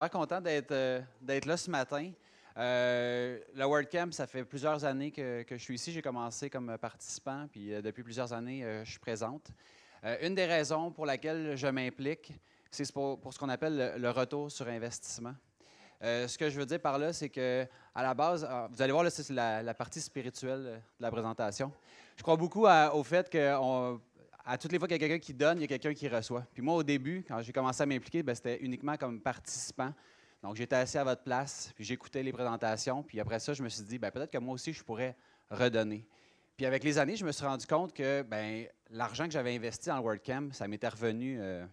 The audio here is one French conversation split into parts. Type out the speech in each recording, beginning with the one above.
Très content euh, d'être là ce matin. Euh, le WordCamp, ça fait plusieurs années que, que je suis ici. J'ai commencé comme participant, puis euh, depuis plusieurs années, euh, je suis présente. une des raisons pour laquelle je m'implique, c'est pour, pour, ce qu'on appelle le, retour sur investissement. ce que je veux dire par là, c'est que à la base, ah, vous allez voir, c'est la, la, partie spirituelle de la présentation. Je crois beaucoup au fait que on, à toutes les fois qu'il y a quelqu'un qui donne, il y a quelqu'un qui reçoit. Puis moi, au début, quand j'ai commencé à m'impliquer, ben, c'était uniquement comme participant. Donc, j'étais assis à votre place, puis j'écoutais les présentations. Puis après ça, je me suis dit, ben, peut-être que moi aussi, je pourrais redonner. Puis avec les années, je me suis rendu compte que ben, l'argent que j'avais investi dans le WordCamp, ça m'était revenu euh,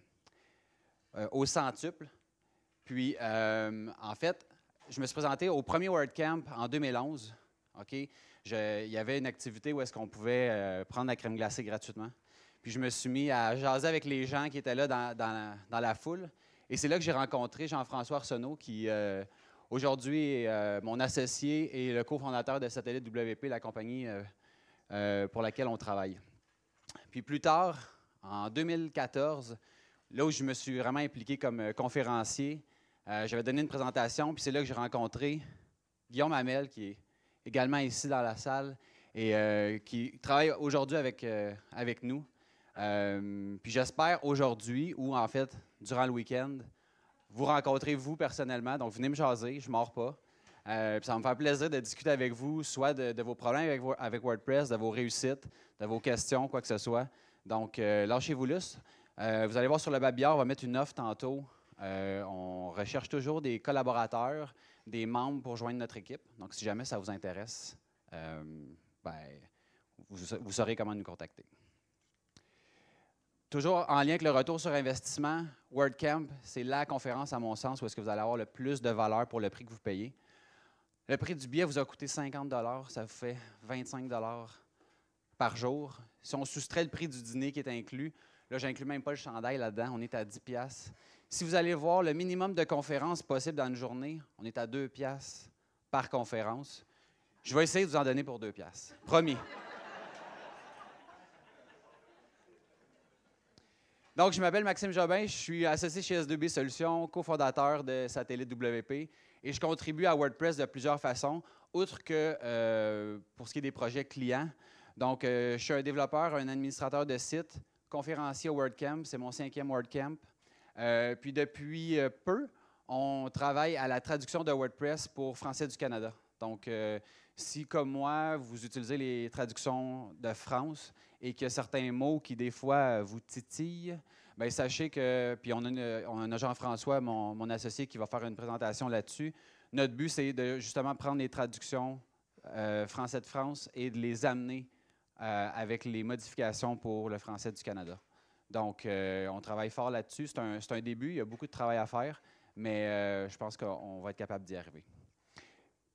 euh, au centuple. Puis, euh, en fait, je me suis présenté au premier WordCamp en 2011. OK? il y avait une activité où est-ce qu'on pouvait prendre la crème glacée gratuitement. Puis je me suis mis à jaser avec les gens qui étaient là dans, la, foule. Et c'est là que j'ai rencontré Jean-François Arsenault, qui euh, aujourd'hui est euh, mon associé et le cofondateur de Satellite WP, la compagnie euh, pour laquelle on travaille. Puis plus tard, en 2014, là où je me suis vraiment impliqué comme conférencier, j'avais donné une présentation, puis c'est là que j'ai rencontré Guillaume Hamel, qui est également ici dans la salle et qui travaille aujourd'hui avec nous. Euh, puis j'espère aujourd'hui, ou en fait durant le week-end, vous rencontrer vous personnellement. Donc venez me jaser, je ne mords pas. Euh, ça va me faire plaisir de discuter avec vous, soit de, vos problèmes avec, WordPress, de vos réussites, de vos questions, quoi que ce soit. Donc euh, lâchez-vous luce euh, vous allez voir sur le Babillard, on va mettre une offre tantôt. on recherche toujours des collaborateurs, des membres pour joindre notre équipe. Donc si jamais ça vous intéresse, ben, vous saurez comment nous contacter. Toujours en lien avec le retour sur investissement, WordCamp, c'est la conférence, à mon sens, où est-ce que vous allez avoir le plus de valeur pour le prix que vous payez. Le prix du billet vous a coûté 50 ça vous fait 25 par jour. Si on soustrait le prix du dîner qui est inclus, là, j'inclus même pas le chandail là-dedans, on est à 10 Si vous allez voir le minimum de conférences possibles dans une journée, on est à 2 par conférence. Je vais essayer de vous en donner pour 2 Premier. Donc, je m'appelle Maxime Jobin, je suis associé chez S2B Solutions, cofondateur de Satellite WP, et je contribue à WordPress de plusieurs façons, outre que euh, pour ce qui est des projets clients. Donc, euh, je suis un développeur, un administrateur de site, conférencier au WordCamp, c'est mon cinquième WordCamp. Euh, puis depuis peu, on travaille à la traduction de WordPress pour Français du Canada. Donc, euh, si, comme moi, vous utilisez les traductions de France et qu'il y a certains mots qui, des fois, vous titillent, bien, sachez que, puis on a, Jean-François, mon, associé, qui va faire une présentation là-dessus. Notre but, c'est de justement prendre les traductions euh, français de France et de les amener euh, avec les modifications pour le français du Canada. Donc, on travaille fort là-dessus. C'est un, un, début. Il y a beaucoup de travail à faire, mais je pense qu'on va être capable d'y arriver.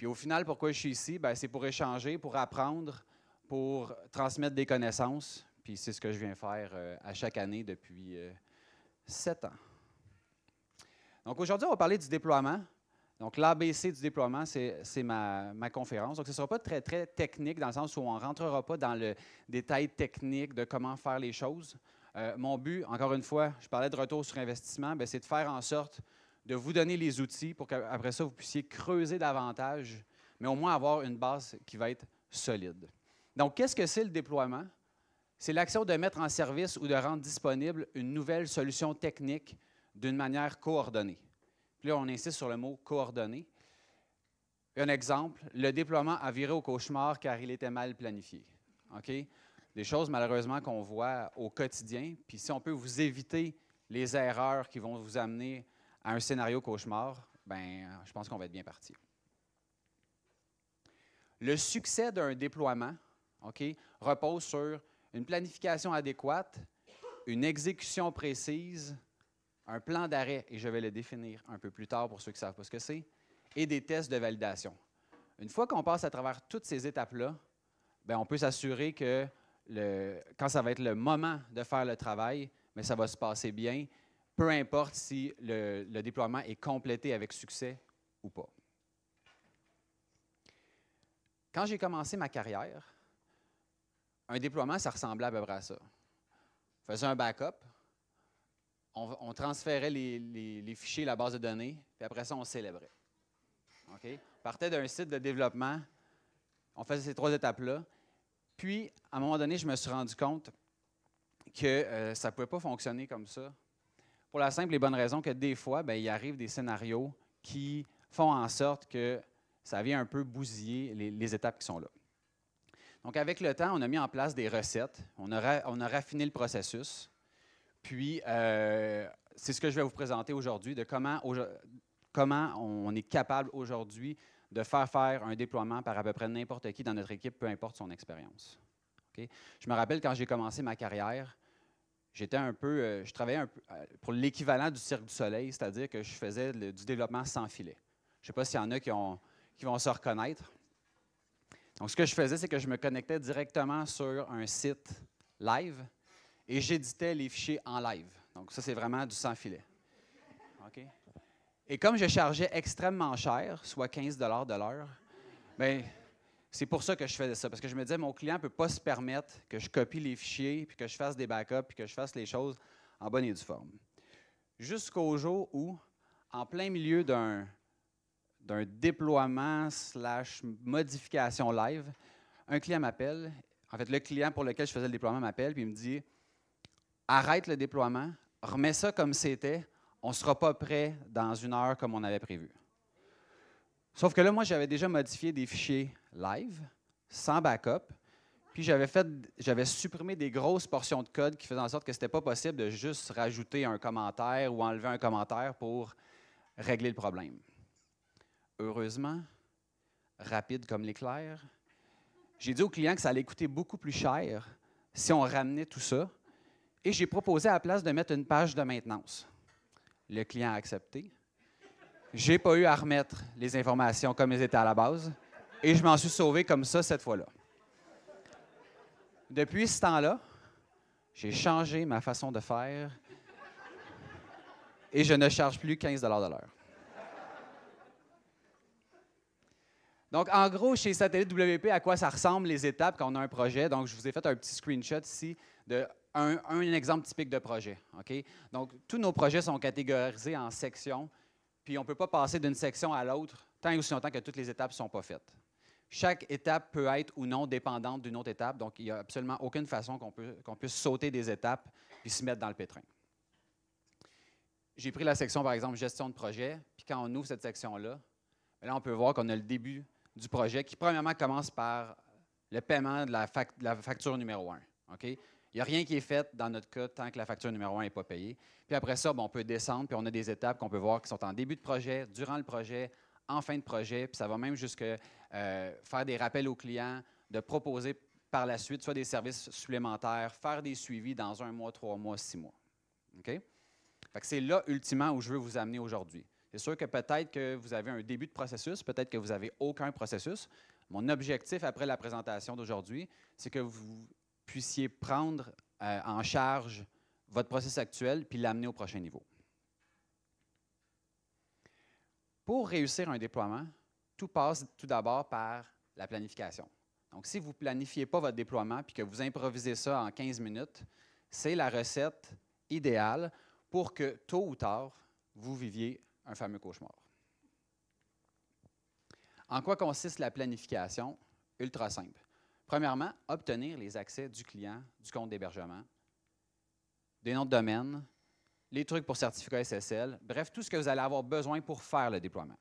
Puis au final, pourquoi je suis ici? Ben, c'est pour échanger, pour apprendre, pour transmettre des connaissances. Puis c'est ce que je viens faire euh, à chaque année depuis euh, sept ans. Donc aujourd'hui, on va parler du déploiement. Donc l'ABC du déploiement, c'est ma, ma, conférence. Donc ce ne sera pas très, très technique dans le sens où on ne rentrera pas dans le détail technique de comment faire les choses. Euh, mon but, encore une fois, je parlais de retour sur investissement, ben, c'est de faire en sorte de vous donner les outils pour qu'après ça, vous puissiez creuser davantage, mais au moins avoir une base qui va être solide. Donc, qu'est-ce que c'est le déploiement? C'est l'action de mettre en service ou de rendre disponible une nouvelle solution technique d'une manière coordonnée. Puis là, on insiste sur le mot coordonnée. Un exemple, le déploiement a viré au cauchemar car il était mal planifié. OK? Des choses malheureusement qu'on voit au quotidien. Puis si on peut vous éviter les erreurs qui vont vous amener à un scénario cauchemar, ben, je pense qu'on va être bien parti. Le succès d'un déploiement OK, repose sur une planification adéquate, une exécution précise, un plan d'arrêt, et je vais le définir un peu plus tard pour ceux qui ne savent pas ce que c'est, et des tests de validation. Une fois qu'on passe à travers toutes ces étapes-là, ben, on peut s'assurer que le, quand ça va être le moment de faire le travail, mais ça va se passer bien peu importe si le, déploiement est complété avec succès ou pas. Quand j'ai commencé ma carrière, un déploiement, ça ressemblait à peu près à ça. On faisait un backup, on, transférait les, fichiers, la base de données, puis après ça, on célébrait. On partait d'un site de développement, on faisait ces trois étapes-là. Puis, à un moment donné, je me suis rendu compte que euh, ça ne pouvait pas fonctionner comme ça pour la simple et bonne raison que des fois, ben, il arrive des scénarios qui font en sorte que ça vient un peu bousiller les, étapes qui sont là. Donc, avec le temps, on a mis en place des recettes, on a, raffiné le processus, puis euh, c'est ce que je vais vous présenter aujourd'hui, de comment, on est capable aujourd'hui de faire faire un déploiement par à peu près n'importe qui dans notre équipe, peu importe son expérience. Je me rappelle quand j'ai commencé ma carrière, j'étais un peu, euh, je travaillais un peu euh, pour l'équivalent du Cirque du Soleil, c'est-à-dire que je faisais du développement sans filet. Je ne sais pas s'il y en a qui, qui vont se reconnaître. Donc, ce que je faisais, c'est que je me connectais directement sur un site live et j'éditais les fichiers en live. Donc, ça, c'est vraiment du sans filet. OK? Et comme je chargeais extrêmement cher, soit 15 de l'heure, bien, c'est pour ça que je faisais ça, parce que je me disais, mon client ne peut pas se permettre que je copie les fichiers, puis que je fasse des backups, puis que je fasse les choses en bonne et due forme. Jusqu'au jour où, en plein milieu d'un d'un déploiement slash modification live, un client m'appelle. En fait, le client pour lequel je faisais le déploiement m'appelle puis il me dit arrête le déploiement, remets ça comme c'était, on ne sera pas prêt dans une heure comme on avait prévu. Sauf que là, moi, j'avais déjà modifié des fichiers live, sans backup, puis j'avais supprimé des grosses portions de code qui faisaient en sorte que ce n'était pas possible de juste rajouter un commentaire ou enlever un commentaire pour régler le problème. Heureusement, rapide comme l'éclair, j'ai dit au client que ça allait coûter beaucoup plus cher si on ramenait tout ça, et j'ai proposé à la place de mettre une page de maintenance. Le client a accepté. J'ai pas eu à remettre les informations comme elles étaient à la base et je m'en suis sauvé comme ça cette fois-là. Depuis ce temps-là, j'ai changé ma façon de faire et je ne charge plus 15 de l'heure. Donc, en gros, chez Satellite WP, à quoi ça ressemble les étapes quand on a un projet? Donc, je vous ai fait un petit screenshot ici d'un exemple typique de projet. OK? Donc, tous nos projets sont catégorisés en sections puis on ne peut pas passer d'une section à l'autre tant et aussi longtemps que toutes les étapes ne sont pas faites. Chaque étape peut être ou non dépendante d'une autre étape, donc il n'y a absolument aucune façon qu'on puisse sauter des étapes et se mettre dans le pétrin. J'ai pris la section, par exemple, gestion de projet, puis quand on ouvre cette section-là, ben là, on peut voir qu'on a le début du projet qui, premièrement, commence par le paiement de la, facture numéro 1. OK il n'y a rien qui est fait dans notre cas tant que la facture numéro un n'est pas payée. Puis après ça, ben, on peut descendre, puis on a des étapes qu'on peut voir qui sont en début de projet, durant le projet, en fin de projet, puis ça va même jusque euh, faire des rappels aux clients, de proposer par la suite soit des services supplémentaires, faire des suivis dans un mois, trois mois, six mois. OK? c'est là, ultimement, où je veux vous amener aujourd'hui. C'est sûr que peut-être que vous avez un début de processus, peut-être que vous n'avez aucun processus. Mon objectif après la présentation d'aujourd'hui, c'est que vous puissiez prendre euh, en charge votre process actuel puis l'amener au prochain niveau. Pour réussir un déploiement, tout passe tout d'abord par la planification. Donc, si vous ne planifiez pas votre déploiement puis que vous improvisez ça en 15 minutes, c'est la recette idéale pour que tôt ou tard, vous viviez un fameux cauchemar. En quoi consiste la planification? Ultra simple. Premièrement, obtenir les accès du client du compte d'hébergement, des noms de domaine, les trucs pour certificat SSL, bref, tout ce que vous allez avoir besoin pour faire le déploiement.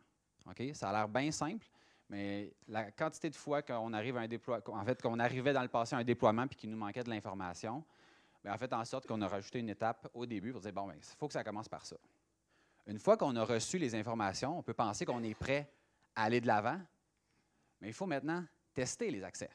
Ça a l'air bien simple, mais la quantité de fois qu'on arrive à un déploiement, arrivait dans le passé à un déploiement puis qu'il nous manquait de l'information, ben, en fait en sorte qu'on a rajouté une étape au début pour dire bon, ben, il faut que ça commence par ça. Une fois qu'on a reçu les informations, on peut penser qu'on est prêt à aller de l'avant, mais il faut maintenant tester les accès.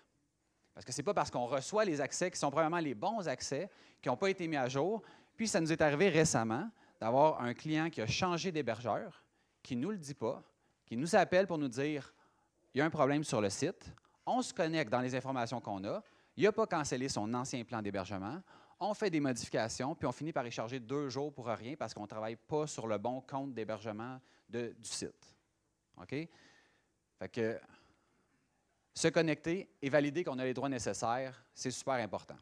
Parce que ce n'est pas parce qu'on reçoit les accès qui sont probablement les bons accès, qui n'ont pas été mis à jour. Puis ça nous est arrivé récemment d'avoir un client qui a changé d'hébergeur, qui ne nous le dit pas, qui nous appelle pour nous dire il y a un problème sur le site, on se connecte dans les informations qu'on a, il n'a pas cancellé son ancien plan d'hébergement, on fait des modifications, puis on finit par y charger deux jours pour rien parce qu'on ne travaille pas sur le bon compte d'hébergement du site. OK? Fait que se connecter et valider qu'on a les droits nécessaires, c'est super important.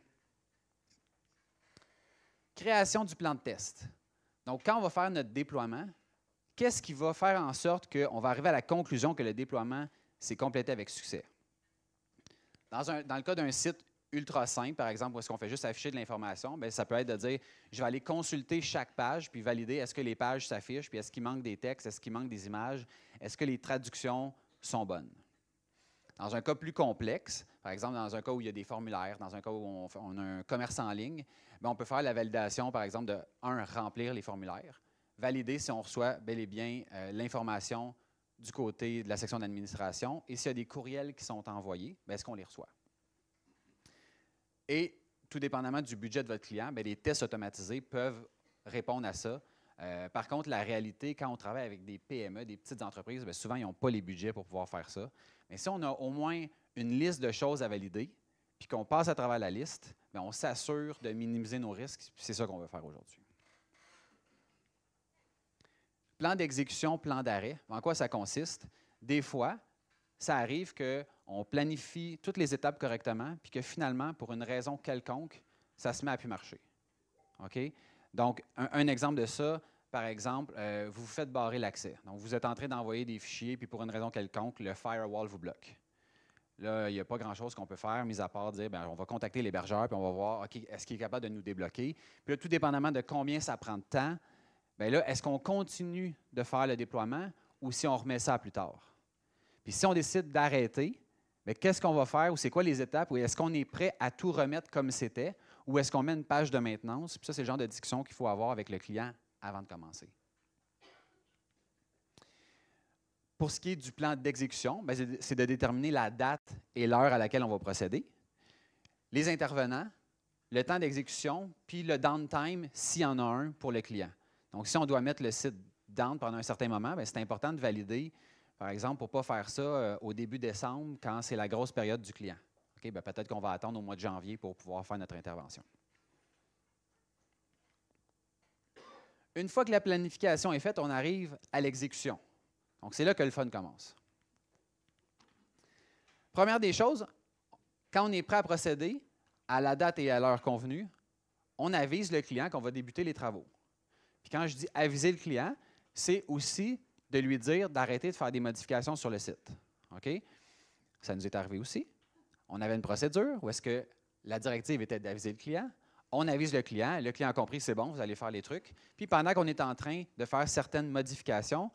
Création du plan de test. Donc, quand on va faire notre déploiement, qu'est-ce qui va faire en sorte qu'on va arriver à la conclusion que le déploiement s'est complété avec succès? Dans, le cas d'un site ultra simple, par exemple, où est-ce qu'on fait juste afficher de l'information, ben, ça peut être de dire, je vais aller consulter chaque page, puis valider est-ce que les pages s'affichent, puis est-ce qu'il manque des textes, est-ce qu'il manque des images, est-ce que les traductions sont bonnes. Dans un cas plus complexe, par exemple, dans un cas où il y a des formulaires, dans un cas où on, a un commerce en ligne, ben, on peut faire la validation, par exemple, de, un, remplir les formulaires, valider si on reçoit bel et bien euh, l'information du côté de la section d'administration, et s'il y a des courriels qui sont envoyés, ben, est-ce qu'on les reçoit? Et tout dépendamment du budget de votre client, ben, les tests automatisés peuvent répondre à ça euh, par contre, la réalité, quand on travaille avec des PME, des petites entreprises, ben, souvent, ils n'ont pas les budgets pour pouvoir faire ça. Mais si on a au moins une liste de choses à valider, puis qu'on passe à travers la liste, ben, on s'assure de minimiser nos risques. C'est ça qu'on veut faire aujourd'hui. Plan d'exécution, plan d'arrêt. En quoi ça consiste? Des fois, ça arrive qu'on planifie toutes les étapes correctement, puis que finalement, pour une raison quelconque, ça se met à plus marcher. OK? Donc, un exemple de ça, par exemple, euh, vous vous faites barrer l'accès. Donc, vous êtes en train d'envoyer des fichiers, puis pour une raison quelconque, le firewall vous bloque. Là, il n'y a pas grand-chose qu'on peut faire, mis à part dire, bien, on va contacter l'hébergeur, puis on va voir, OK, est-ce qu'il est capable de nous débloquer? Puis là, tout dépendamment de combien ça prend de temps, bien là, est-ce qu'on continue de faire le déploiement ou si on remet ça plus tard? Puis si on décide d'arrêter, mais ben, qu'est-ce qu'on va faire ou c'est quoi les étapes ou est-ce qu'on est prêt à tout remettre comme c'était ou est-ce qu'on met une page de maintenance? Puis ça, c'est le genre de discussion qu'il faut avoir avec le client avant de commencer. Pour ce qui est du plan d'exécution, ben, c'est de déterminer la date et l'heure à laquelle on va procéder, les intervenants, le temps d'exécution, puis le downtime s'il y en a un pour le client. Donc, si on doit mettre le site down pendant un certain moment, ben, c'est important de valider, par exemple, pour ne pas faire ça euh, au début décembre quand c'est la grosse période du client. Ben, peut-être qu'on va attendre au mois de janvier pour pouvoir faire notre intervention. Une fois que la planification est faite, on arrive à l'exécution. Donc, c'est là que le fun commence. Première des choses, quand on est prêt à procéder à la date et à l'heure convenue, on avise le client qu'on va débuter les travaux. Puis quand je dis aviser le client, c'est aussi de lui dire d'arrêter de faire des modifications sur le site. OK? Ça nous est arrivé aussi. On avait une procédure où est-ce que la directive était d'aviser le client on avise le client, le client a compris, c'est bon, vous allez faire les trucs. Puis pendant qu'on est en train de faire certaines modifications,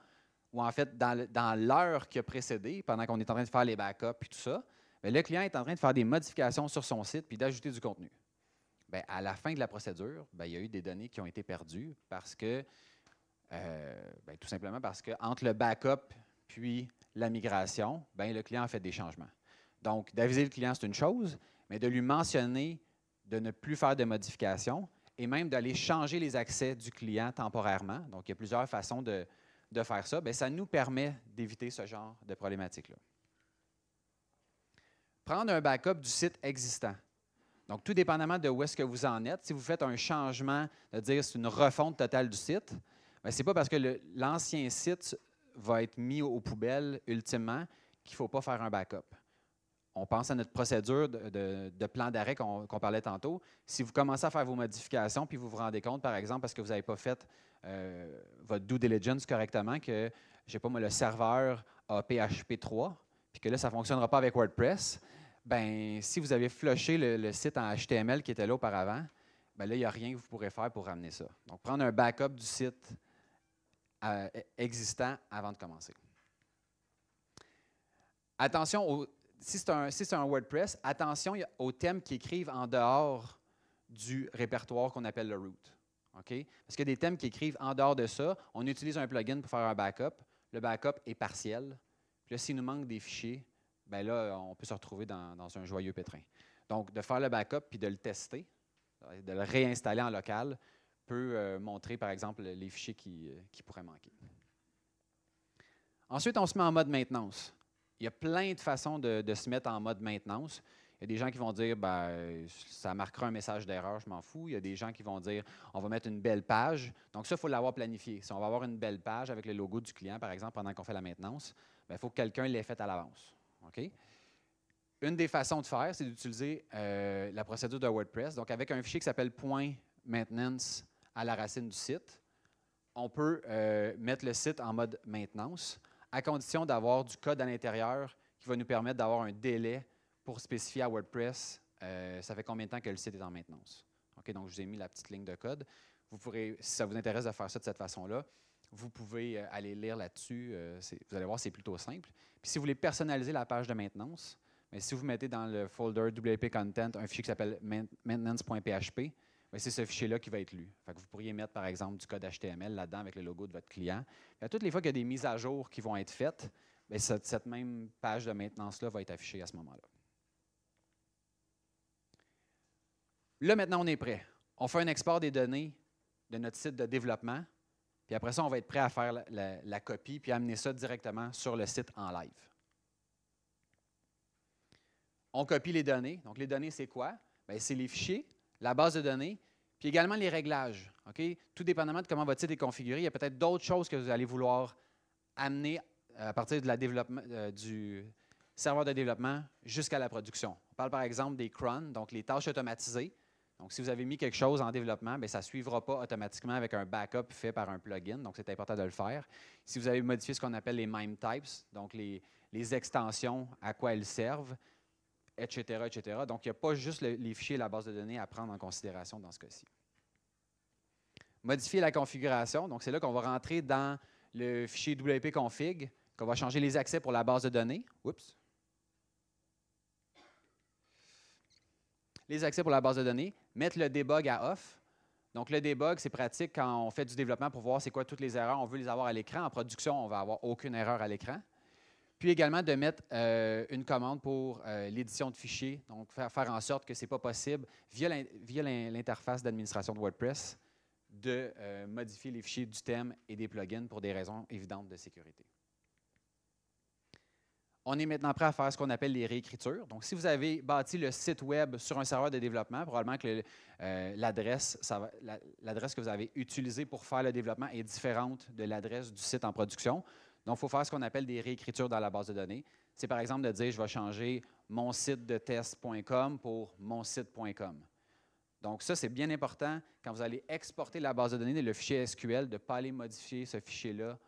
ou en fait dans, l'heure qui a précédé, pendant qu'on est en train de faire les backups et tout ça, ben, le client est en train de faire des modifications sur son site puis d'ajouter du contenu. Ben, à la fin de la procédure, ben, il y a eu des données qui ont été perdues parce que, euh, tout simplement parce que entre le backup puis la migration, le client a fait des changements. Donc, d'aviser le client, c'est une chose, mais de lui mentionner de ne plus faire de modifications et même d'aller changer les accès du client temporairement. Donc, il y a plusieurs façons de, faire ça. Bien, ça nous permet d'éviter ce genre de problématique-là. Prendre un backup du site existant. Donc, tout dépendamment de où est-ce que vous en êtes, si vous faites un changement, de dire c'est une refonte totale du site, ce n'est pas parce que l'ancien site va être mis aux poubelles ultimement qu'il ne faut pas faire un backup on pense à notre procédure de, plan d'arrêt qu'on parlait tantôt. Si vous commencez à faire vos modifications, puis vous vous rendez compte, par exemple, parce que vous n'avez pas fait euh, votre due diligence correctement, que, je sais pas le serveur a PHP 3, puis que là, ça ne fonctionnera pas avec WordPress, ben si vous avez flushé le, site en HTML qui était là auparavant, ben là, il n'y a rien que vous pourrez faire pour ramener ça. Donc, prendre un backup du site euh, existant avant de commencer. Attention aux si c'est un, WordPress, attention aux thèmes qui écrivent en dehors du répertoire qu'on appelle le root. Parce qu'il y a des thèmes qui écrivent en dehors de ça. On utilise un plugin pour faire un backup. Le backup est partiel. Puis là, s'il nous manque des fichiers, ben là, on peut se retrouver dans, un joyeux pétrin. Donc, de faire le backup puis de le tester, de le réinstaller en local, peut euh, montrer, par exemple, les fichiers euh, qui pourraient manquer. Ensuite, on se met en mode maintenance il y a plein de façons de, se mettre en mode maintenance. Il y a des gens qui vont dire ben, ça marquera un message d'erreur, je m'en fous. Il y a des gens qui vont dire on va mettre une belle page. Donc, ça, il faut l'avoir planifié. Si on va avoir une belle page avec le logo du client, par exemple, pendant qu'on fait la maintenance, il ben, faut que quelqu'un l'ait faite à l'avance. Une des façons de faire, c'est d'utiliser euh, la procédure de WordPress. Donc, avec un fichier qui s'appelle maintenance à la racine du site, on peut euh, mettre le site en mode maintenance à condition d'avoir du code à l'intérieur qui va nous permettre d'avoir un délai pour spécifier à WordPress euh, ça fait combien de temps que le site est en maintenance. donc, je vous ai mis la petite ligne de code. Vous pourrez, si ça vous intéresse de faire ça de cette façon-là, vous pouvez euh, aller lire là-dessus. Euh, vous allez voir, c'est plutôt simple. Puis, si vous voulez personnaliser la page de maintenance, mais si vous mettez dans le folder WP Content un fichier qui s'appelle maintenance.php, c'est ce fichier-là qui va être lu. vous pourriez mettre, par exemple, du code HTML là-dedans avec le logo de votre client. toutes les fois qu'il y a des mises à jour qui vont être faites, ben, cette, même page de maintenance-là va être affichée à ce moment-là. Là, maintenant, on est prêt. On fait un export des données de notre site de développement, puis après ça, on va être prêt à faire la, copie, puis amener ça directement sur le site en live. On copie les données. Donc, les données, c'est quoi? Ben, c'est les fichiers la base de données, puis également les réglages. Tout dépendamment de comment votre site est configuré, il y a peut-être d'autres choses que vous allez vouloir amener à partir de la euh, du serveur de développement jusqu'à la production. On parle par exemple des cron, donc les tâches automatisées. Donc, si vous avez mis quelque chose en développement, bien, ça ne suivra pas automatiquement avec un backup fait par un plugin. Donc, c'est important de le faire. Si vous avez modifié ce qu'on appelle les MIME types, donc les extensions, à quoi elles servent, etc., Donc, il n'y a pas juste les fichiers et la base de données à prendre en considération dans ce cas-ci. Modifier la configuration. Donc, c'est là qu'on va rentrer dans le fichier WP config, qu'on va changer les accès pour la base de données. Oups. Les accès pour la base de données, mettre le debug à off. Donc, le debug, c'est pratique quand on fait du développement pour voir c'est quoi toutes les erreurs. On veut les avoir à l'écran. En production, on ne va avoir aucune erreur à l'écran. Puis également de mettre euh, une commande pour euh, l'édition de fichiers, donc faire, en sorte que ce n'est pas possible via l'interface d'administration de WordPress de euh, modifier les fichiers du thème et des plugins pour des raisons évidentes de sécurité. On est maintenant prêt à faire ce qu'on appelle les réécritures. Donc, si vous avez bâti le site Web sur un serveur de développement, probablement que l'adresse que vous avez utilisée pour faire le développement est différente de l'adresse du site en production. Donc, il faut faire ce qu'on appelle des réécritures dans la base de données. C'est par exemple de dire, je vais changer mon site de test.com pour mon site.com. Donc, ça, c'est bien important quand vous allez exporter la base de données, le fichier SQL, de ne pas aller modifier ce fichier-là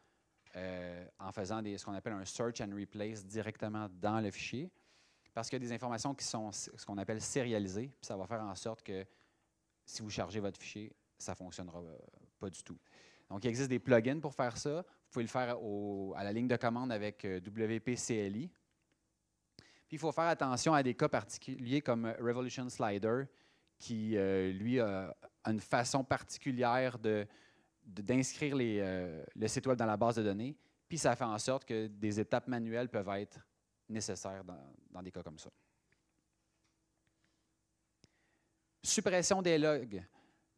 euh, en faisant ce qu'on appelle un search and replace directement dans le fichier, parce qu'il y a des informations qui sont ce qu'on appelle sérialisées, ça va faire en sorte que si vous chargez votre fichier, ça ne fonctionnera euh, pas du tout. Donc, il existe des plugins pour faire ça. Il faut le faire à la ligne de commande avec euh, WPCLI. Puis il faut faire attention à des cas particuliers comme euh, Revolution Slider, qui, euh, lui, a une façon particulière d'inscrire de, le site Web dans la base de données. Puis ça fait en sorte que des étapes manuelles peuvent être nécessaires dans, dans des cas comme ça. Suppression des logs.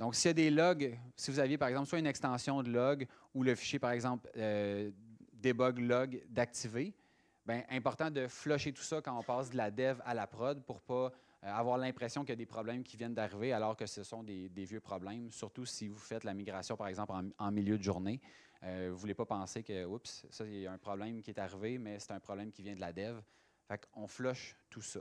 Donc, s'il y a des logs, si vous aviez par exemple soit une extension de log ou le fichier par exemple euh, debug log d'activer, bien, important de flusher tout ça quand on passe de la dev à la prod pour ne pas euh, avoir l'impression qu'il y a des problèmes qui viennent d'arriver alors que ce sont des, vieux problèmes, surtout si vous faites la migration par exemple en, milieu de journée. Euh, vous ne voulez pas penser que, oups, ça, il y a un problème qui est arrivé, mais c'est un problème qui vient de la dev. Fait qu'on flush tout ça.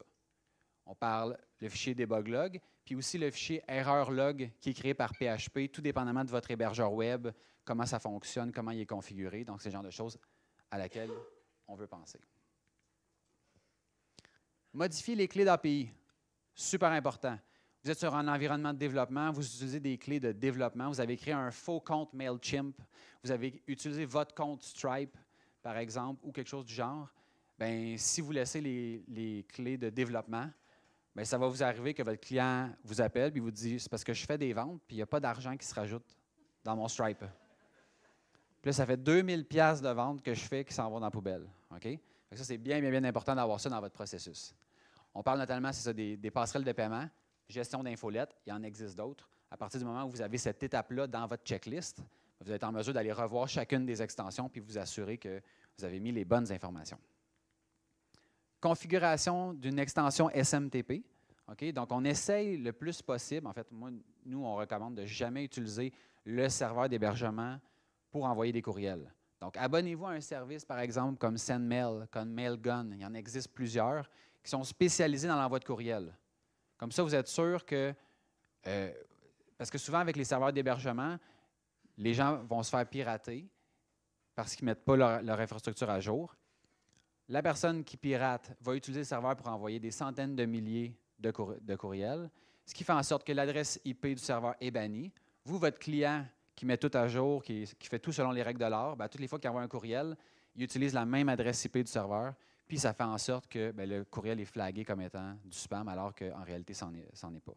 On parle le fichier debug log, puis aussi le fichier erreur log qui est créé par PHP, tout dépendamment de votre hébergeur web, comment ça fonctionne, comment il est configuré. Donc, c'est genre de choses à laquelle on veut penser. Modifier les clés d'API. Super important. Vous êtes sur un environnement de développement, vous utilisez des clés de développement, vous avez créé un faux compte MailChimp, vous avez utilisé votre compte Stripe, par exemple, ou quelque chose du genre. Bien, si vous laissez les clés de développement, ça va vous arriver que votre client vous appelle et vous dit C'est parce que je fais des ventes puis il n'y a pas d'argent qui se rajoute dans mon Stripe. Puis là, ça fait 2000 pièces de vente que je fais qui s'en vont dans la poubelle. OK? Ça, c'est bien, bien, bien important d'avoir ça dans votre processus. On parle notamment, c'est ça, des, passerelles de paiement, gestion d'infolettes, il y en existe d'autres. À partir du moment où vous avez cette étape-là dans votre checklist, vous êtes en mesure d'aller revoir chacune des extensions puis vous assurer que vous avez mis les bonnes informations configuration d'une extension SMTP. Donc, on essaye le plus possible. En fait, moi, nous, on recommande de jamais utiliser le serveur d'hébergement pour envoyer des courriels. Donc, abonnez-vous à un service, par exemple, comme SendMail, comme MailGun. Il y en existe plusieurs qui sont spécialisés dans l'envoi de courriels. Comme ça, vous êtes sûr que. Euh, parce que souvent, avec les serveurs d'hébergement, les gens vont se faire pirater parce qu'ils ne mettent pas leur infrastructure à jour la personne qui pirate va utiliser le serveur pour envoyer des centaines de milliers de, courriels, ce qui fait en sorte que l'adresse IP du serveur est bannie. Vous, votre client qui met tout à jour, qui, fait tout selon les règles de l'art, ben, toutes les fois qu'il envoie un courriel, il utilise la même adresse IP du serveur, puis ça fait en sorte que ben, le courriel est flagué comme étant du spam, alors qu'en réalité, ça n'en est, pas.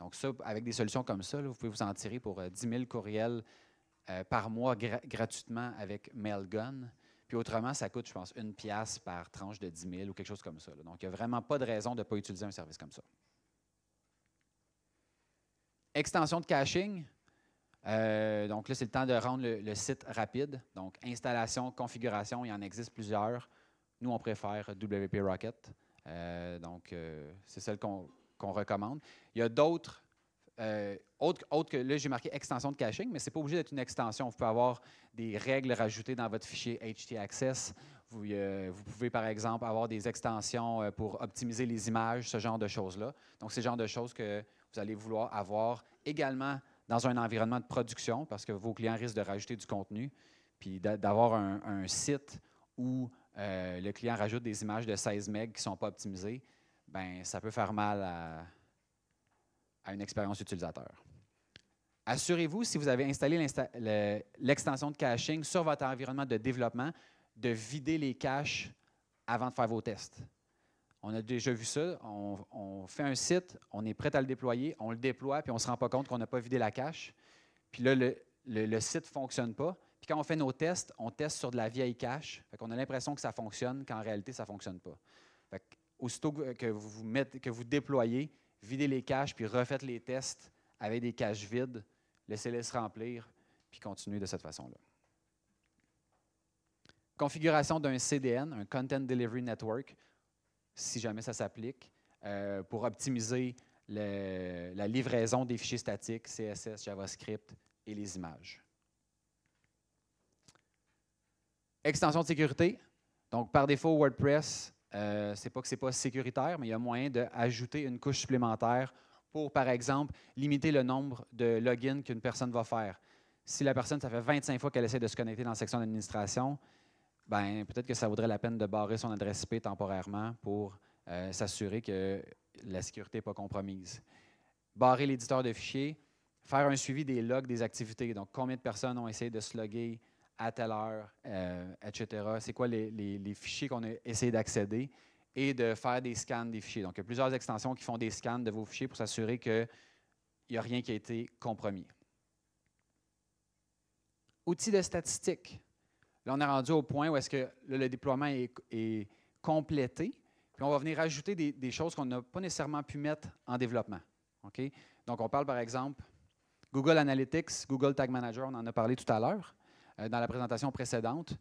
Donc avec des solutions comme ça, vous pouvez vous en tirer pour 10 euh, 000 courriels euh, par mois gratuitement avec Mailgun. Puis autrement, ça coûte, je pense, une pièce par tranche de 10 000 ou quelque chose comme ça. Donc, il n'y a vraiment pas de raison de ne pas utiliser un service comme ça. Extension de caching. Euh, donc là, c'est le temps de rendre le, site rapide. Donc, installation, configuration, il en existe plusieurs. Nous, on préfère WP Rocket. Euh, donc, euh, c'est celle qu'on recommande. Il y a d'autres euh, autre, autre, que là, j'ai marqué extension de caching, mais ce n'est pas obligé d'être une extension. Vous pouvez avoir des règles rajoutées dans votre fichier htaccess. Vous, euh, vous pouvez, par exemple, avoir des extensions euh, pour optimiser les images, ce genre de choses-là. Donc, c'est genre de choses que vous allez vouloir avoir également dans un environnement de production parce que vos clients risquent de rajouter du contenu. Puis d'avoir un, site où le client rajoute des images de 16 MB qui ne sont pas optimisées, ben ça peut faire mal à, à une expérience utilisateur. Assurez-vous, si vous avez installé l'extension de caching sur votre environnement de développement, de vider les caches avant de faire vos tests. On a déjà vu ça. On, fait un site, on est prêt à le déployer, on le déploie, puis on ne se rend pas compte qu'on n'a pas vidé la cache. Puis là, le, site ne fonctionne pas. Puis quand on fait nos tests, on teste sur de la vieille cache. On a l'impression que ça fonctionne, qu'en réalité, ça ne fonctionne pas. Fait aussitôt que vous, mettez, que vous déployez, vider les caches, puis refaites les tests avec des caches vides, laissez-les se remplir, puis continuez de cette façon-là. Configuration d'un CDN, un Content Delivery Network, si jamais ça s'applique, euh, pour optimiser la livraison des fichiers statiques, CSS, JavaScript et les images. Extension de sécurité. Donc, par défaut, WordPress euh, c'est pas que c'est pas sécuritaire, mais il y a moyen d'ajouter une couche supplémentaire pour, par exemple, limiter le nombre de logins qu'une personne va faire. Si la personne, ça fait 25 fois qu'elle essaie de se connecter dans la section d'administration, ben peut-être que ça vaudrait la peine de barrer son adresse IP temporairement pour euh, s'assurer que la sécurité n'est pas compromise. Barrer l'éditeur de fichiers, faire un suivi des logs des activités. Donc, combien de personnes ont essayé de se loguer à telle heure, euh, etc. C'est quoi les, fichiers qu'on a essayé d'accéder et de faire des scans des fichiers. Donc, il y a plusieurs extensions qui font des scans de vos fichiers pour s'assurer qu'il n'y a rien qui a été compromis. Outils de statistiques. Là, on est rendu au point où est-ce que le déploiement est, complété, puis on va venir ajouter des, choses qu'on n'a pas nécessairement pu mettre en développement. Donc, on parle par exemple Google Analytics, Google Tag Manager, on en a parlé tout à l'heure. Euh, dans la présentation précédente,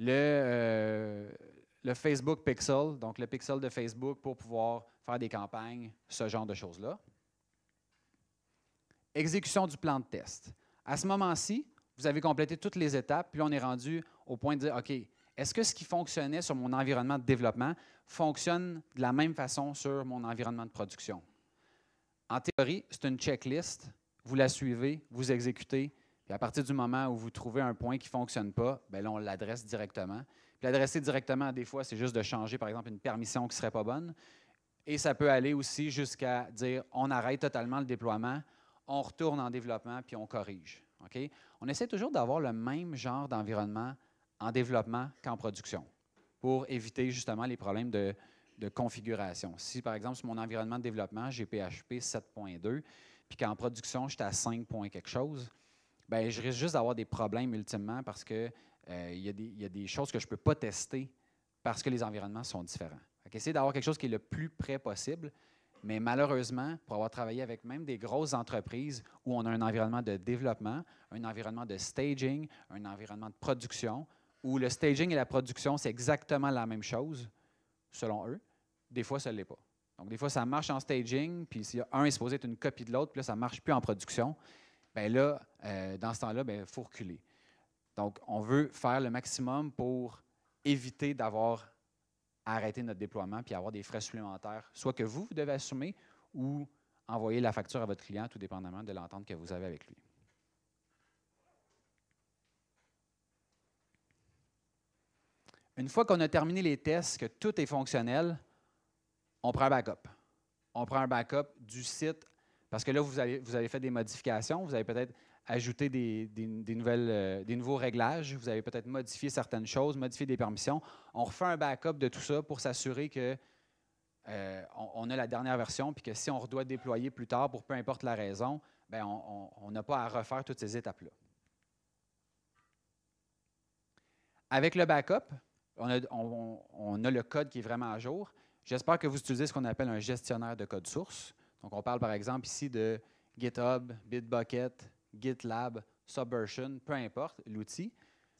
euh, le, Facebook Pixel, donc le pixel de Facebook pour pouvoir faire des campagnes, ce genre de choses-là. Exécution du plan de test. À ce moment-ci, vous avez complété toutes les étapes, puis on est rendu au point de dire, OK, est-ce que ce qui fonctionnait sur mon environnement de développement fonctionne de la même façon sur mon environnement de production? En théorie, c'est une checklist, vous la suivez, vous exécutez, puis à partir du moment où vous trouvez un point qui ne fonctionne pas, ben on l'adresse directement. Puis l'adresser directement, des fois, c'est juste de changer, par exemple, une permission qui ne serait pas bonne. Et ça peut aller aussi jusqu'à dire on arrête totalement le déploiement, on retourne en développement, puis on corrige. On essaie toujours d'avoir le même genre d'environnement en développement qu'en production pour éviter justement les problèmes de, configuration. Si, par exemple, sur mon environnement de développement, j'ai PHP 7.2, puis qu'en production, j'étais à 5 quelque chose, ben, je risque juste d'avoir des problèmes ultimement parce qu'il euh, il y, y, a des choses que je ne peux pas tester parce que les environnements sont différents. Essayez d'avoir quelque chose qui est le plus près possible, mais malheureusement, pour avoir travaillé avec même des grosses entreprises où on a un environnement de développement, un environnement de staging, un environnement de production, où le staging et la production, c'est exactement la même chose, selon eux, des fois, ça ne l'est pas. Donc, des fois, ça marche en staging, puis a un est supposé être une copie de l'autre, puis là, ça ne marche plus en production bien là, euh, dans ce temps-là, il ben, faut reculer. Donc, on veut faire le maximum pour éviter d'avoir arrêté notre déploiement puis avoir des frais supplémentaires, soit que vous, vous devez assumer ou envoyer la facture à votre client, tout dépendamment de l'entente que vous avez avec lui. Une fois qu'on a terminé les tests, que tout est fonctionnel, on prend un backup. On prend un backup du site parce que là, vous avez, fait des modifications, vous avez peut-être ajouté euh, des, nouveaux réglages, vous avez peut-être modifié certaines choses, modifié des permissions. On refait un backup de tout ça pour s'assurer que euh, on, a la dernière version, puis que si on doit déployer plus tard, pour peu importe la raison, ben, on n'a pas à refaire toutes ces étapes-là. Avec le backup, on a, le code qui est vraiment à jour. J'espère que vous utilisez ce qu'on appelle un gestionnaire de code source. Donc, on parle par exemple ici de GitHub, Bitbucket, GitLab, Subversion, peu importe l'outil.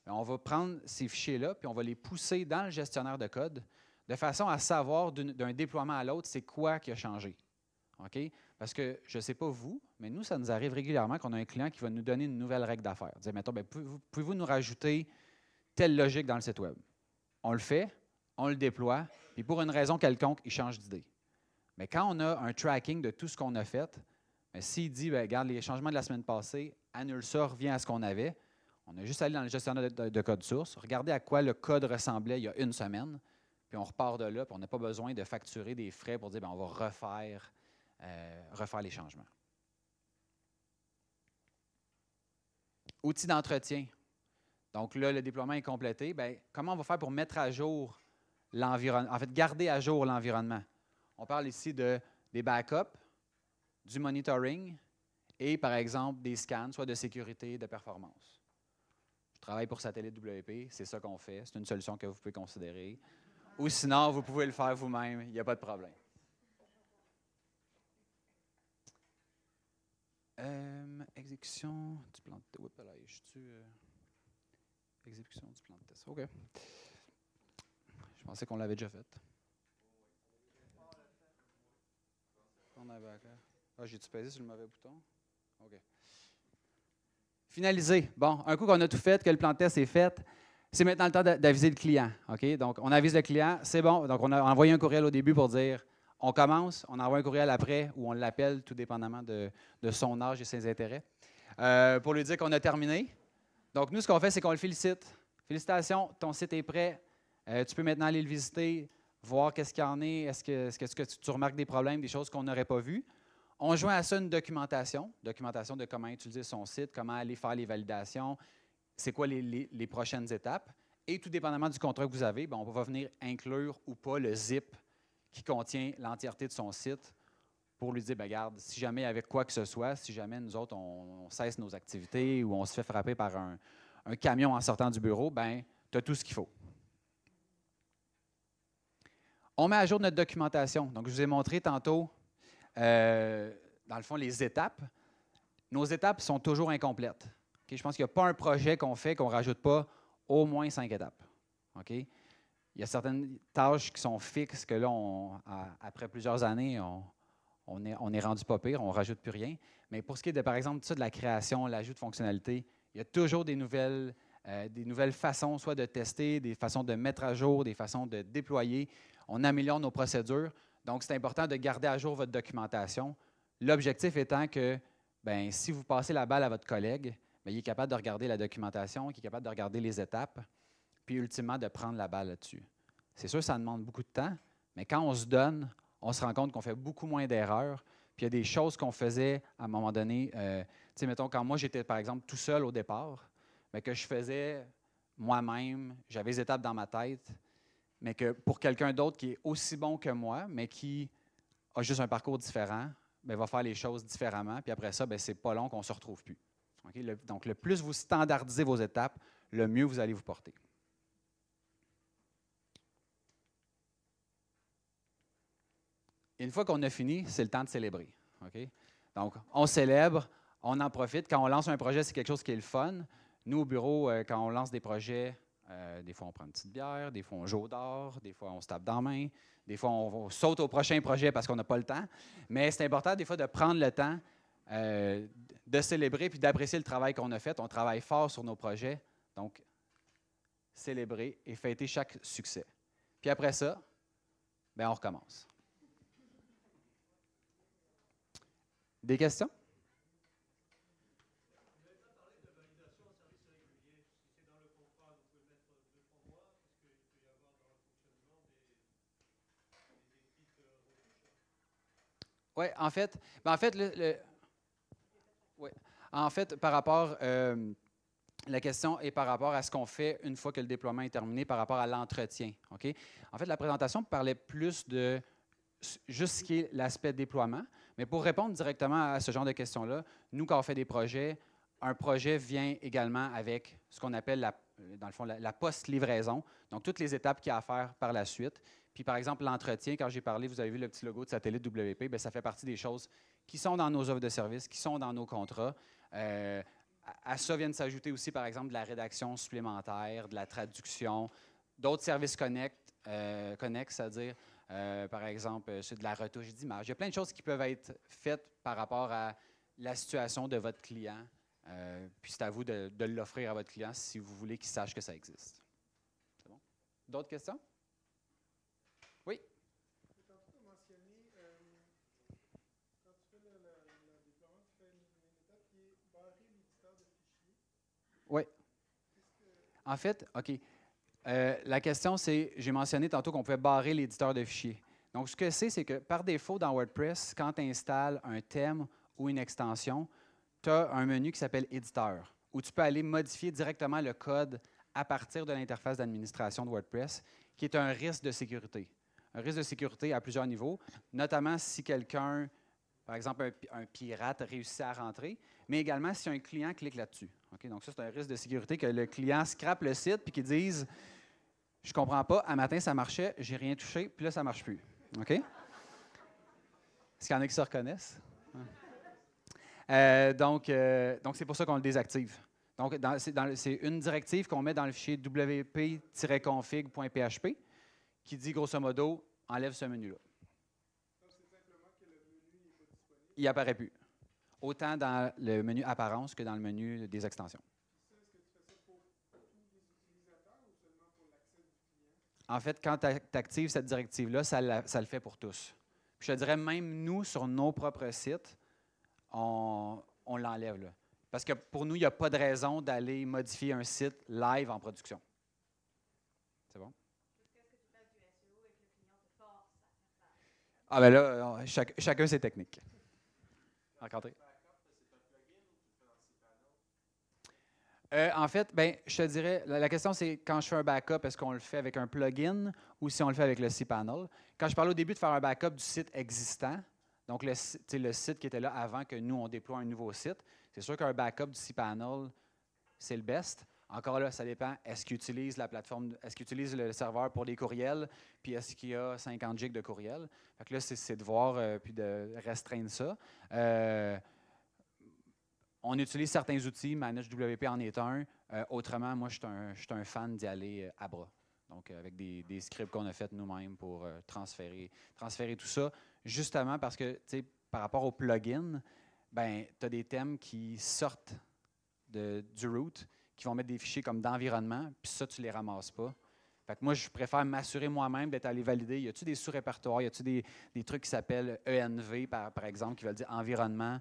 Euh, on va prendre ces fichiers-là, puis on va les pousser dans le gestionnaire de code de façon à savoir d'un déploiement à l'autre, c'est quoi qui a changé. Parce que je ne sais pas vous, mais nous, ça nous arrive régulièrement qu'on a un client qui va nous donner une nouvelle règle d'affaires. Dire, mettons, ben, pouvez-vous nous rajouter telle logique dans le site Web? On le fait, on le déploie, puis pour une raison quelconque, il change d'idée. Mais quand on a un tracking de tout ce qu'on a fait, ben, s'il dit, ben, regarde, les changements de la semaine passée, annule ça, revient à ce qu'on avait, on a juste allé dans le gestionnaire de, code source, regardez à quoi le code ressemblait il y a une semaine, puis on repart de là, puis on n'a pas besoin de facturer des frais pour dire, ben, on va refaire, euh, refaire les changements. Outils d'entretien. Donc là, le déploiement est complété. comment on va faire pour mettre à jour l'environnement, en fait, garder à jour l'environnement? On parle ici de, des backups, du monitoring et, par exemple, des scans, soit de sécurité, de performance. Je travaille pour Satellite WP, c'est ça qu'on fait. C'est une solution que vous pouvez considérer. Ou sinon, vous pouvez le faire vous-même, il n'y a pas de problème. Euh, exécution du plan de test. je euh, Exécution du plan de OK. Je pensais qu'on l'avait déjà fait. Ah, j'ai-tu sur le mauvais bouton? OK. Finaliser. Bon, un coup qu'on a tout fait, que le plan de test est fait, c'est maintenant le temps d'aviser le client. OK? Donc, on avise le client, c'est bon. Donc, on a envoyé un courriel au début pour dire on commence, on envoie un courriel après ou on l'appelle, tout dépendamment de, son âge et ses intérêts, euh, pour lui dire qu'on a terminé. Donc, nous, ce qu'on fait, c'est qu'on le félicite. Félicitations, ton site est prêt. Euh, tu peux maintenant aller le visiter voir qu'est-ce qu'il y en est, est-ce que, tu, remarques des problèmes, des choses qu'on n'aurait pas vues. On joint à ça une documentation, documentation de comment utiliser son site, comment aller faire les validations, c'est quoi les, prochaines étapes. Et tout dépendamment du contrat que vous avez, ben, on va venir inclure ou pas le zip qui contient l'entièreté de son site pour lui dire, bien, regarde, si jamais avec quoi que ce soit, si jamais nous autres, on, cesse nos activités ou on se fait frapper par un, camion en sortant du bureau, ben tu as tout ce qu'il faut. On met à jour notre documentation. Donc, je vous ai montré tantôt, euh, dans le fond, les étapes. Nos étapes sont toujours incomplètes. Je pense qu'il n'y a pas un projet qu'on fait qu'on ne rajoute pas au moins cinq étapes. OK? Il y a certaines tâches qui sont fixes que là, après plusieurs années, on, on, est, on est rendu pas pire, on ne rajoute plus rien. Mais pour ce qui est de, par exemple, de, la création, l'ajout de fonctionnalités, il y a toujours des nouvelles, euh, des nouvelles façons, soit de tester, des façons de mettre à jour, des façons de déployer on améliore nos procédures. Donc, c'est important de garder à jour votre documentation. L'objectif étant que, ben, si vous passez la balle à votre collègue, ben, il est capable de regarder la documentation, qui est capable de regarder les étapes, puis ultimement de prendre la balle là-dessus. C'est sûr, ça demande beaucoup de temps, mais quand on se donne, on se rend compte qu'on fait beaucoup moins d'erreurs. Puis il y a des choses qu'on faisait à un moment donné. Euh, tu sais, mettons, quand moi j'étais par exemple tout seul au départ, mais que je faisais moi-même, j'avais les étapes dans ma tête, mais que pour quelqu'un d'autre qui est aussi bon que moi, mais qui a juste un parcours différent, mais ben, va faire les choses différemment. Puis après ça, ben, c'est pas long qu'on ne se retrouve plus. donc, le plus vous standardisez vos étapes, le mieux vous allez vous porter. une fois qu'on a fini, c'est le temps de célébrer. Donc, on célèbre, on en profite. Quand on lance un projet, c'est quelque chose qui est le fun. Nous, au bureau, euh, quand on lance des projets, euh, des fois, on prend une petite bière, des fois, on joue d'or, des fois, on se tape dans la main, des fois, on, saute au prochain projet parce qu'on n'a pas le temps. Mais c'est important, des fois, de prendre le temps euh, de célébrer puis d'apprécier le travail qu'on a fait. On travaille fort sur nos projets. Donc, célébrer et fêter chaque succès. Puis après ça, ben, on recommence. Des questions? Oui, en fait, ben, en fait, le, en fait, par rapport, euh, la question est par rapport à ce qu'on fait une fois que le déploiement est terminé, par rapport à l'entretien. Ok. En fait, la présentation parlait plus de juste ce qui est l'aspect déploiement, mais pour répondre directement à ce genre de questions-là, nous, quand on fait des projets, un projet vient également avec ce qu'on appelle, la, dans le fond, la, la post-livraison, donc toutes les étapes qu'il y a à faire par la suite. Puis, par exemple, l'entretien, quand j'ai parlé, vous avez vu le petit logo de satellite WP, bien, ça fait partie des choses qui sont dans nos offres de services, qui sont dans nos contrats. Euh, à ça viennent s'ajouter aussi, par exemple, de la rédaction supplémentaire, de la traduction, d'autres services connect, euh, c'est-à-dire, euh, par exemple, euh, c'est de la retouche d'image. Il y a plein de choses qui peuvent être faites par rapport à la situation de votre client. puis c'est à vous de, de l'offrir à votre client si vous voulez qu'il sache que ça existe. C'est bon? D'autres questions? En fait, OK. Euh, la question, c'est, j'ai mentionné tantôt qu'on pouvait barrer l'éditeur de fichiers. Donc, ce que c'est, c'est que par défaut, dans WordPress, quand tu installes un thème ou une extension, tu as un menu qui s'appelle Éditeur, où tu peux aller modifier directement le code à partir de l'interface d'administration de WordPress, qui est un risque de sécurité. Un risque de sécurité à plusieurs niveaux, notamment si quelqu'un, par exemple un, un pirate, réussit à rentrer, mais également si un client clique là-dessus donc, ça, c'est un risque de sécurité que le client scrape le site puis qu'il dise Je comprends pas, à matin, ça marchait, j'ai rien touché, puis là, ça ne marche plus. OK? Est-ce qu'il y en a qui se reconnaissent? Euh, donc, euh, donc, c'est pour ça qu'on le désactive. Donc, c'est une directive qu'on met dans le fichier wp-config.php qui dit grosso modo enlève ce menu-là. Il n'apparaît plus autant dans le menu apparence que dans le menu des extensions. En fait, quand tu actives cette directive-là, ça, le fait pour tous. je te dirais, même nous, sur nos propres sites, on, l'enlève. Parce que pour nous, il n'y a pas de raison d'aller modifier un site live en production. C'est bon? Ah ben là, euh, chacun ses techniques. Euh, en fait, ben, je te dirais, la, question c'est quand je fais un backup, est-ce qu'on le fait avec un plugin ou si on le fait avec le cPanel? Quand je parlais au début de faire un backup du site existant, donc le, le site qui était là avant que nous, on déploie un nouveau site, c'est sûr qu'un backup du cPanel, c'est le best. Encore là, ça dépend. Est-ce qu'il utilise la plateforme, est-ce qu'il le serveur pour des courriels, puis est-ce qu'il y a 50 gigs de courriels? Fait là, c'est de voir, euh, puis de restreindre ça. Euh, on utilise certains outils, Manage WP en est un. Euh, autrement, moi, je suis un, fan d'y aller euh, à bras. Donc, euh, avec des, scripts qu'on a faits nous-mêmes pour transférer, tout ça, justement parce que, tu sais, par rapport au plugin, ben, tu as des thèmes qui sortent du root, qui vont mettre des fichiers comme d'environnement, puis ça, tu les ramasses pas. Fait moi, je préfère m'assurer moi-même d'être allé valider. Y a tu des sous-répertoires? Y a tu des, trucs qui s'appellent ENV, par exemple, qui veulent dire environnement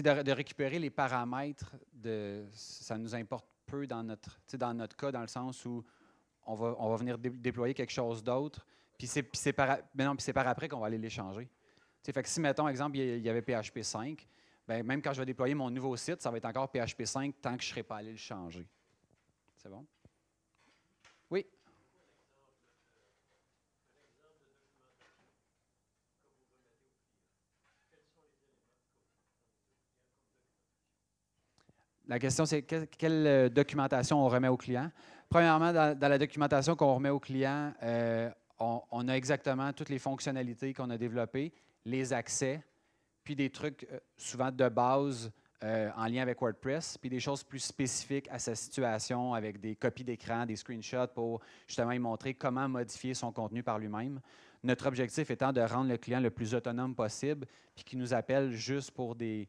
de, récupérer les paramètres, de, ça nous importe peu dans notre, dans notre cas, dans le sens où on va, on va venir déployer quelque chose d'autre, puis c'est par, après qu'on va aller les changer. fait si, mettons, exemple, il y avait PHP 5, ben, même quand je vais déployer mon nouveau site, ça va être encore PHP 5 tant que je ne serai pas allé le changer. C'est bon? La question, c'est quelle euh, documentation on remet au client. Premièrement, dans, la documentation qu'on remet au client, euh, on, a exactement toutes les fonctionnalités qu'on a développées, les accès, puis des trucs euh, souvent de base en lien avec WordPress, puis des choses plus spécifiques à sa situation avec des copies d'écran, des screenshots pour justement lui montrer comment modifier son contenu par lui-même. Notre objectif étant de rendre le client le plus autonome possible, puis qu'il nous appelle juste pour des,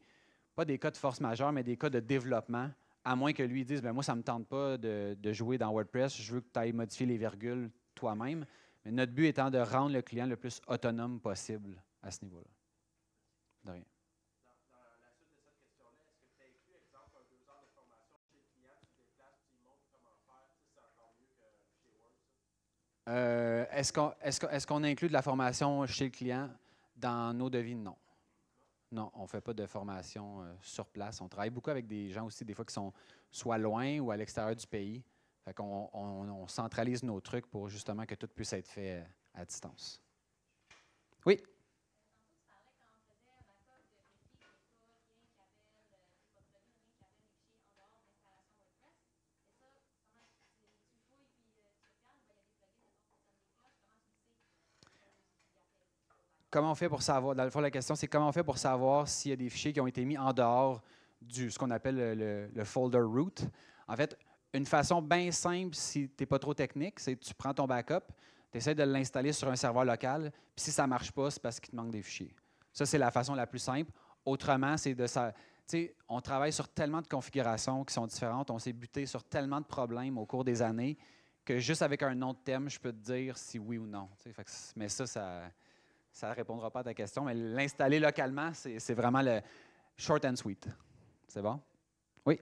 pas des cas de force majeure, mais des cas de développement, à moins que lui dise, ben moi, ça ne me tente pas de, jouer dans WordPress, je veux que tu ailles modifier les virgules toi-même. Mais notre but étant de rendre le client le plus autonome possible à ce niveau-là. De rien. Euh, est-ce qu'on est qu est ce qu'on inclut de la formation chez le client dans nos devis? Non. Non, on ne fait pas de formation euh, sur place. On travaille beaucoup avec des gens aussi, des fois, qui sont soit loin ou à l'extérieur du pays. on centralise nos trucs pour justement que tout puisse être fait euh, à distance. Oui? comment on fait pour savoir, dans le fond, la question, c'est comment on fait pour savoir s'il y a des fichiers qui ont été mis en dehors du ce qu'on appelle le, folder root. En fait, une façon bien simple, si tu n'es pas trop technique, c'est que tu prends ton backup, tu essaies de l'installer sur un serveur local, puis si ça ne marche pas, c'est parce qu'il te manque des fichiers. Ça, c'est la façon la plus simple. Autrement, c'est de ça. Tu sais, on travaille sur tellement de configurations qui sont différentes, on s'est buté sur tellement de problèmes au cours des années que juste avec un nom de thème, je peux te dire si oui ou non. mais ça, ça, ça ne répondra pas à ta question, mais l'installer localement, c'est vraiment le short and sweet. C'est bon? Oui?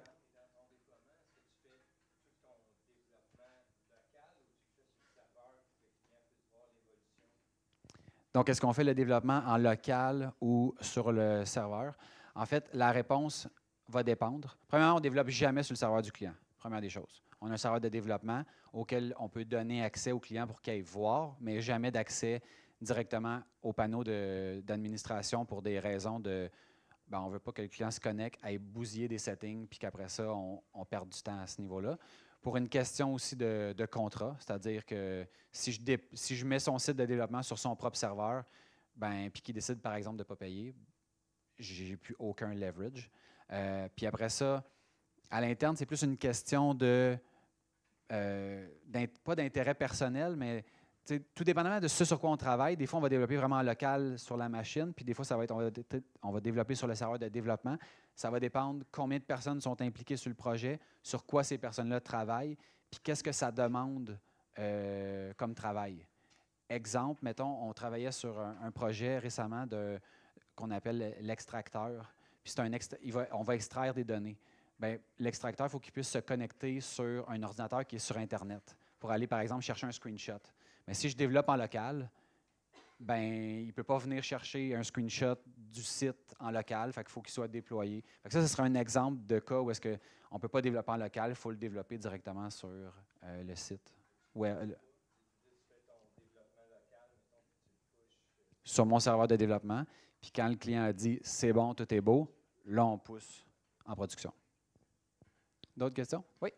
Donc, est-ce qu'on fait le développement en local ou sur le serveur? En fait, la réponse va dépendre. Premièrement, on ne développe jamais sur le serveur du client. Première des choses. On a un serveur de développement auquel on peut donner accès au client pour qu'il aille voir, mais jamais d'accès directement au panneau d'administration pour des raisons de ben, on ne veut pas que le client se connecte, aille bousiller des settings, puis qu'après ça, on, on perde du temps à ce niveau-là. Pour une question aussi de, contrat, c'est-à-dire que si je, si je mets son site de développement sur son propre serveur, ben, puis qu'il décide par exemple de ne pas payer, j'ai plus aucun leverage. Euh, puis après ça, à l'interne, c'est plus une question de euh, pas d'intérêt personnel, mais tout dépendamment de ce sur quoi on travaille, des fois, on va développer vraiment local sur la machine, puis des fois, ça va être, on va, développer sur le serveur de développement. Ça va dépendre combien de personnes sont impliquées sur le projet, sur quoi ces personnes-là travaillent, puis qu'est-ce que ça demande euh, comme travail. Exemple, mettons, on travaillait sur un, projet récemment qu'on appelle l'extracteur. un on va extraire des données. Ben, l'extracteur, il faut qu'il puisse se connecter sur un ordinateur qui est sur Internet pour aller, par exemple, chercher un screenshot. Mais si je développe en local, ben, il ne peut pas venir chercher un screenshot du site en local, fait qu'il faut qu'il soit déployé. ça, ce serait un exemple de cas où est-ce qu'on ne peut pas développer en local, il faut le développer directement sur euh, le site. Euh, sur mon serveur de développement, puis quand le client a dit « c'est bon, tout est beau », là, on pousse en production. D'autres questions? Oui?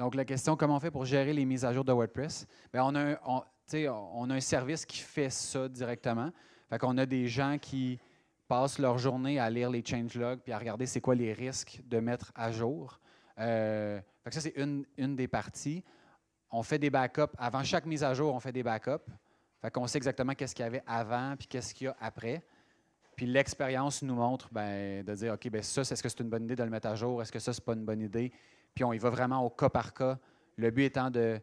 Donc, la question, comment on fait pour gérer les mises à jour de WordPress? Bien, on, a un, a un service qui fait ça directement. Fait qu'on a des gens qui passent leur journée à lire les changelogs puis à regarder c'est quoi les risques de mettre à jour. Euh, fait que ça, c'est une, des parties. On fait des backups. Avant chaque mise à jour, on fait des backups. Fait qu'on sait exactement qu'est-ce qu'il y avait avant puis qu'est-ce qu'il y a après. Puis l'expérience nous montre ben, de dire OK, ben ça, est-ce que c'est une bonne idée de le mettre à jour? Est-ce que ça, c'est pas une bonne idée? puis on y va vraiment au cas par cas. Le but étant de,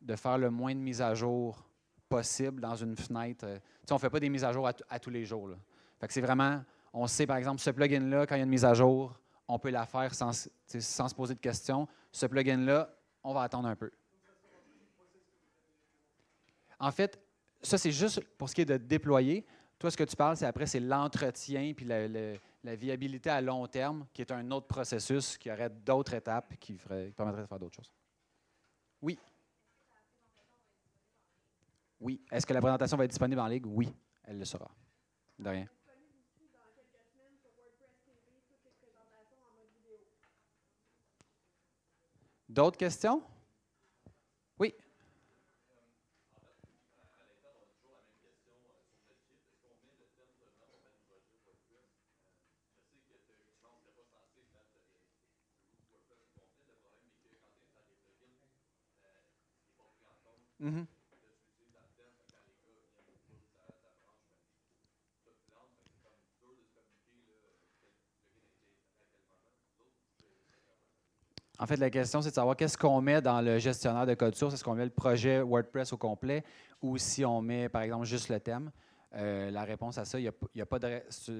de faire le moins de mises à jour possible dans une fenêtre. Euh, tu sais, on ne fait pas des mises à jour à, tous les jours. Fait que c'est vraiment, on sait par exemple, ce plugin-là, quand il y a une mise à jour, on peut la faire sans, se poser de questions. Ce plugin-là, on va attendre un peu. En fait, ça, c'est juste pour ce qui est de déployer. Toi, ce que tu parles, c'est après, c'est l'entretien puis le, la viabilité à long terme, qui est un autre processus, qui aurait d'autres étapes qui, ferait, de faire d'autres choses. Oui. Oui. Est-ce que la présentation va être disponible en ligne? Oui, elle le sera. De rien. D'autres questions? Mm-hmm. En fait, la question, c'est de savoir qu'est-ce qu'on met dans le gestionnaire de code source. Est-ce qu'on met le projet WordPress au complet ou si on met, par exemple, juste le thème? Euh, la réponse à ça, il n'y a, a, pas de... Je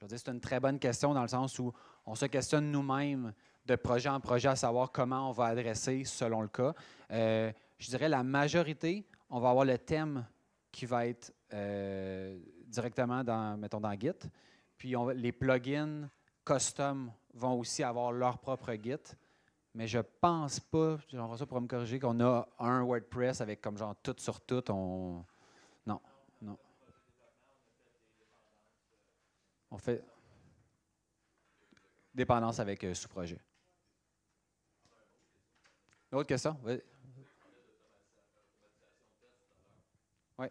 veux dire, c'est une très bonne question dans le sens où on se questionne nous-mêmes de projet en projet à savoir comment on va adresser selon le cas. Euh, je dirais la majorité, on va avoir le thème qui va être euh, directement dans, mettons, dans Git. Puis les plugins custom vont aussi avoir leur propre Git. Mais je pense pas, je ça pour me corriger, qu'on a un WordPress avec comme genre tout sur tout. On... Non, non. On fait dépendance avec euh, sous-projet autre question? Oui.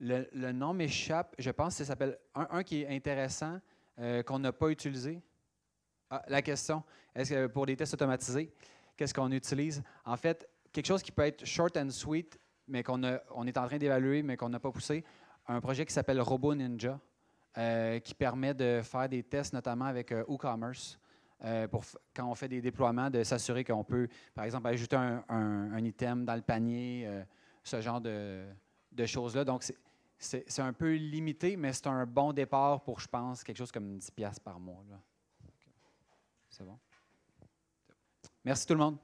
Le, nom m'échappe. Je pense que ça s'appelle un, qui est intéressant, euh, qu'on n'a pas utilisé. Ah, la question, est-ce que pour des tests automatisés, qu'est-ce qu'on utilise? En fait, quelque chose qui peut être short and sweet, mais qu'on est en train d'évaluer, mais qu'on n'a pas poussé, un projet qui s'appelle Robo Ninja, euh, qui permet de faire des tests notamment avec euh, WooCommerce. Euh, quand on fait des déploiements, de s'assurer qu'on peut, par exemple, ajouter un, item dans le panier, euh, ce genre de, de choses-là. Donc, c'est un peu limité, mais c'est un bon départ pour, je pense, quelque chose comme 10$ par mois. Euh, c'est bon? Merci tout le monde.